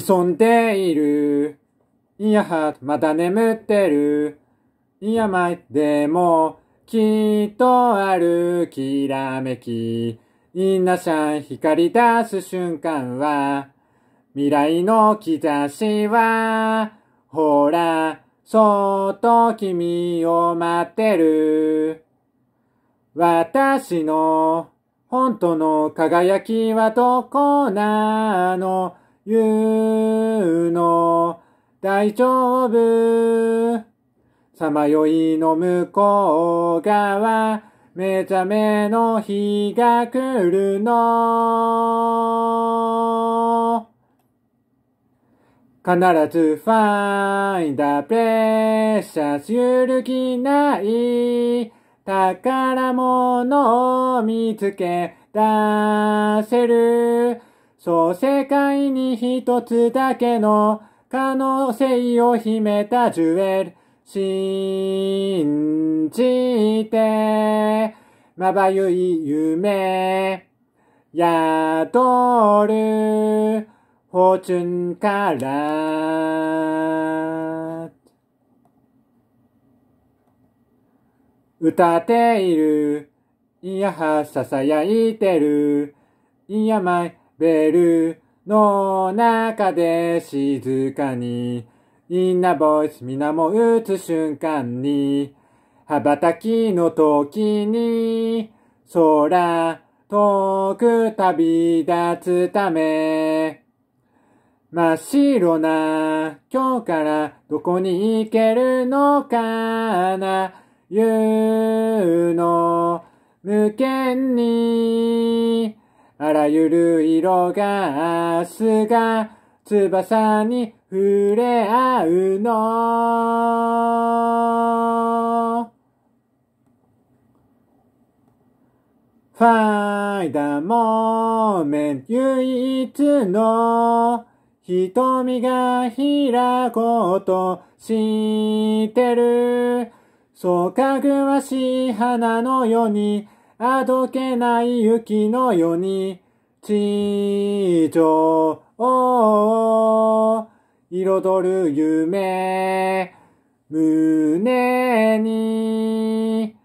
潜んでいる。いやは、まだ眠ってる。いやまい、でも、きっとある、きらめき。いんなしゃん、光り出す瞬間は、未来の兆しは、ほら、そっと君を待ってる。私の本当の輝きはどこなの言うの大丈夫。さまよいの向こう側、目覚めの日が来るの。必ず find a precious 揺るぎない宝物を見つけ出せるそう世界に一つだけの可能性を秘めたジュエル。信じて、まばゆい夢、宿る、フォーチュンから、歌っている、いやは囁いてる、いやまい、ベルの中で静かに、インナーボイス皆も打つ瞬間に、羽ばたきの時に、空遠く旅立つため、真っ白な今日からどこに行けるのかな、言うの無限に、あらゆる色が明日が翼に触れ合うの。ファイダモーメン唯一の瞳が開こうとしてる。そうかぐわしい花のようにあどけない雪のように、地上を彩る夢、胸に、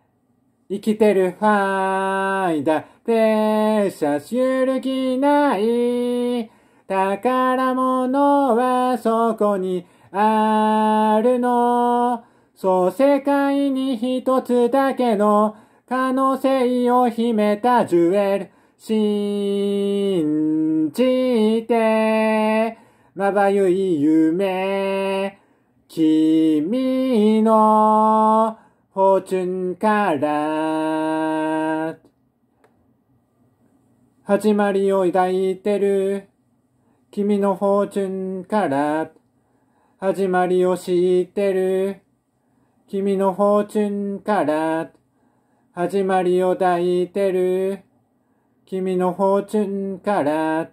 生きてる範囲だ。停車し揺るぎない。宝物はそこにあるの。そう世界に一つだけの可能性を秘めたジュエル。信じて、まばゆい夢。君のフォーチュンから始まりを抱いてる君のフォーチュンから始まりを知ってる君のフォーチュンから始まりを抱いてる。君のフォーチュンから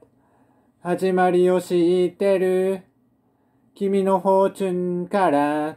始まりを知ってる。君のフォーチュンから